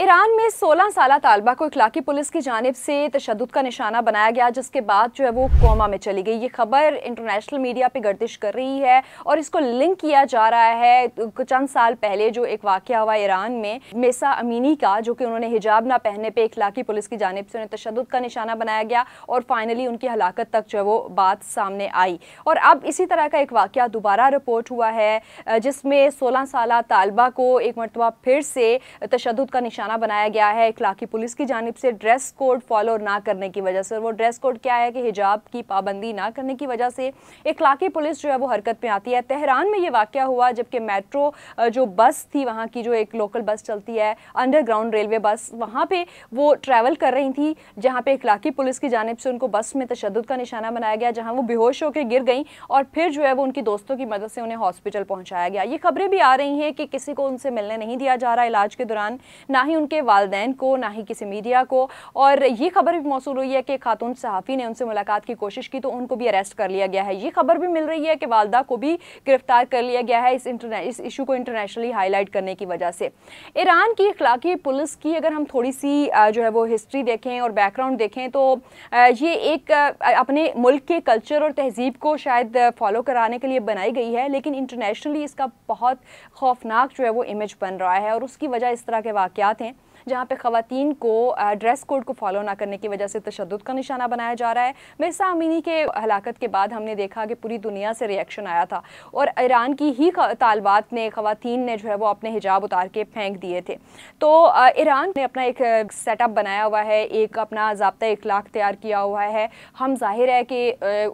Iran में 16 साल तालबा को इखलाकी पुलिस की जानब से तशद का निशाना बनाया गया जिसके बाद जो है वो कोमा में चली गई ये खबर इंटरनेशनल मीडिया पर गर्दिश कर रही है और इसको लिंक किया जा रहा है चंद साल पहले जो एक वाक्य हुआ ईरान में मेसा अमीनी का जो कि उन्होंने हिजाब ना पहनने पर इखलाकी पुलिस की जानब से उन्हें तशद का निशाना बनाया गया और फाइनली उनकी हलाकत तक जो है वो बात सामने आई और अब इसी तरह का एक वाक़ दोबारा रिपोर्ट हुआ है जिसमें सोलह साल तालबा को एक मरतबा फिर से तशद का निशाना निशाना बनाया गया है इखलाकी पुलिस की जानब से ड्रेस कोड फॉलो ना करने की वजह से वो ड्रेस कोड क्या है कि हिजाब की पाबंदी ना करने की वजह से इखलाकी पुलिस जो है वो हरकत में आती है तहरान में ये वाक़ हुआ जबकि मेट्रो जो बस थी वहाँ की जो एक लोकल बस चलती है अंडरग्राउंड रेलवे बस वहाँ पर वो ट्रैवल कर रही थी जहाँ पर इखलाकी पुलिस की जानब से उनको बस में तशद का निशाना बनाया गया जहाँ वो बेहोश होकर गिर गई और फिर जो है वो उनकी दोस्तों की मदद से उन्हें हॉस्पिटल पहुँचाया गया ये खबरें भी आ रही हैं कि किसी को उनसे मिलने नहीं दिया जा रहा इलाज के दौरान ना ही ही उनके वालदेन को ना ही किसी मीडिया को और ये खबर भी मौसू हुई है कि खातून सहाफ़ी ने उनसे मुलाकात की कोशिश की तो उनको भी अरेस्ट कर लिया गया है ये खबर भी मिल रही है कि वालदा को भी गिरफ्तार कर लिया गया है इस इस इशू को इंटरनेशनली हाईलाइट करने की वजह से ईरान की इखलाकी पुलिस की अगर हम थोड़ी सी जो है वो हिस्ट्री देखें और बैकग्राउंड देखें तो ये एक अपने मुल्क के कल्चर और तहजीब को शायद फॉलो कराने के लिए बनाई गई है लेकिन इंटरनेशनली इसका बहुत खौफनाक जो है वो इमेज बन रहा है और उसकी वजह इस तरह के वाकत हैं जहाँ पर ख़वान को ड्रेस कोड को फॉलो ना करने की वजह से तशद का निशाना बनाया जा रहा है मिर्सा अमीनी के हलाकत के बाद हमने देखा कि पूरी दुनिया से रिएक्शन आया था और ईरान की ही तालबात ने खातन ने जो है वो अपने हिजाब उतार के फेंक दिए थे तो ईरान ने अपना एक सेटअप बनाया हुआ है एक अपना जबता इखलाक तैयार किया हुआ है हम जाहिर है कि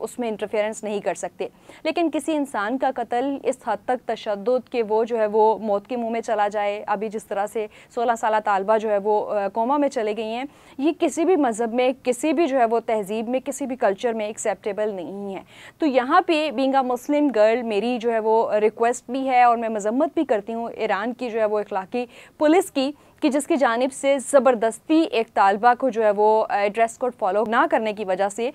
उसमें इंटरफेरेंस नहीं कर सकते लेकिन किसी इंसान का कत्ल इस हद तक तशद के वो जो है वो मौत के मुँह में चला जाए अभी जिस तरह से सोलह साल तलबा जो है वो कोमा में चले गई हैं ये किसी भी मज़हब में किसी भी जो है वो तहजीब में किसी भी कल्चर में एक्सेप्टेबल नहीं है तो यहाँ पे बींग मुस्लिम गर्ल मेरी जो है वो रिक्वेस्ट भी है और मैं मजम्मत भी करती हूँ ईरान की जो है वो इखलाकी पुलिस की कि जिसकी जानब से ज़बरदस्ती एक तालबा को जो है वो ड्रेस कोड फॉलो ना करने की वजह से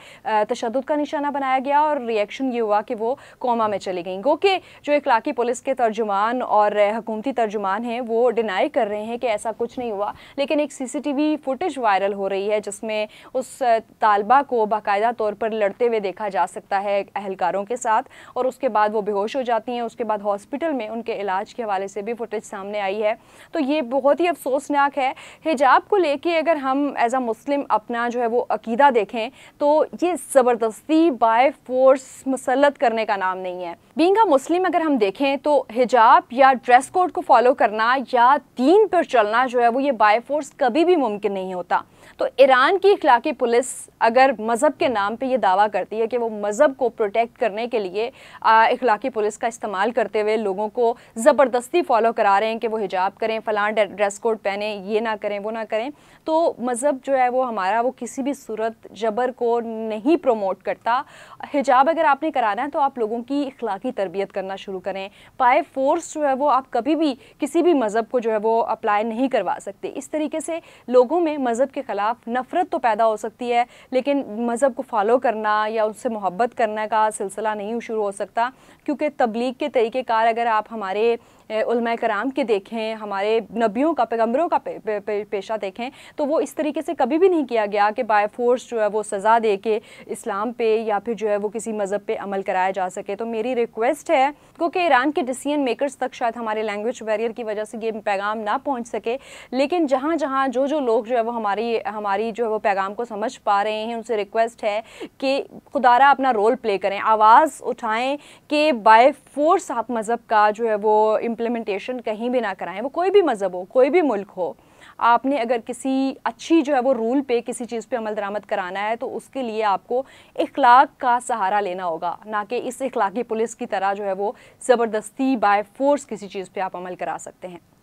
तशद का निशाना बनाया गया और रिएक्शन ये हुआ कि वो कोमा में चली गई गो जो इखलाकी पुलिस के तर्जुमान और हकूमती तर्जुमान हैं वो डिनाई कर रहे हैं कि ऐसा कुछ नहीं हुआ लेकिन एक सीसीटीवी फुटेज वायरल हो रही है जिसमें उस तालबा को बाकायदा तौर पर लड़ते हुए देखा जा सकता है अहलकारों के साथ और उसके बाद वो बेहोश हो जाती हैं उसके बाद हॉस्पिटल में उनके इलाज के हवाले से भी फुटेज सामने आई है तो ये बहुत ही अफसोसनाक है हिजाब को लेके अगर हम एज अ मुस्लिम अपना जो है वो अकीदा देखें तो ये ज़बरदस्ती बाय फोर्स मुसलत करने का नाम नहीं है बींग मुस्लिम अगर हम देखें तो हिजाब या ड्रेस कोड को फॉलो करना या दीन पर चलना जो है वो ये बाय फोर्स कभी भी मुमकिन नहीं होता तो ईरान की इखलाकी पुलिस अगर मज़हब के नाम पे ये दावा करती है कि वो मज़हब को प्रोटेक्ट करने के लिए इखलाकी पुलिस का इस्तेमाल करते हुए लोगों को ज़बरदस्ती फॉलो करा रहे हैं कि वो हिजाब करें फ़लाँ ड्रेस कोड पहने ये ना करें वो ना करें तो मज़हब जो है वो हमारा वो किसी भी सूरत जबर को नहीं प्रमोट करता हिजाब अगर आपने कराना है तो आप लोगों की इखलाकी तरबियत करना शुरू करें पाए फोर्स जो है वो आप कभी भी किसी भी मज़हब को जो है वो अप्लाई नहीं करवा सकते इस तरीके से लोगों में मज़हब के खिलाफ ख़िलाफ़ नफ़रत तो पैदा हो सकती है लेकिन मज़हब को फॉलो करना या उससे मोहब्बत करने का सिलसिला नहीं शुरू हो सकता क्योंकि तबलीग के तरीक़ेकार अगर आप हमारे कराम के देखें हमारे नबियों का पैगम्बरों का पे, पे, पे, पेशा देखें तो वो इस तरीके से कभी भी नहीं किया गया कि बाय फोर्स जो है वो सज़ा दे के इस्लाम पे या फिर जो है वो किसी मज़हब पे अमल कराया जा सके तो मेरी रिक्वेस्ट है क्योंकि ईरान के डिसीजन मेकर्स तक शायद हमारे लैंग्वेज बैरियर की वजह से ये पैगाम ना पहुँच सके लेकिन जहाँ जहाँ जो जो लोग जो है वो हमारी हमारी जो है वो पैगाम को समझ पा रहे हैं उनसे रिक्वेस्ट है कि खुदारा अपना रोल प्ले करें आवाज़ उठाएँ कि बाय फोर्स आप मज़हब का जो है वो इम्प्लीमेंटेशन कहीं भी ना कराएं वो कोई भी मज़हब हो कोई भी मुल्क हो आपने अगर किसी अच्छी जो है वो रूल पे किसी चीज़ पे अमल दरामद कराना है तो उसके लिए आपको इखलाक का सहारा लेना होगा ना कि इस इखलाकी पुलिस की तरह जो है वो ज़बरदस्ती बाय फोर्स किसी चीज़ पे आप अमल करा सकते हैं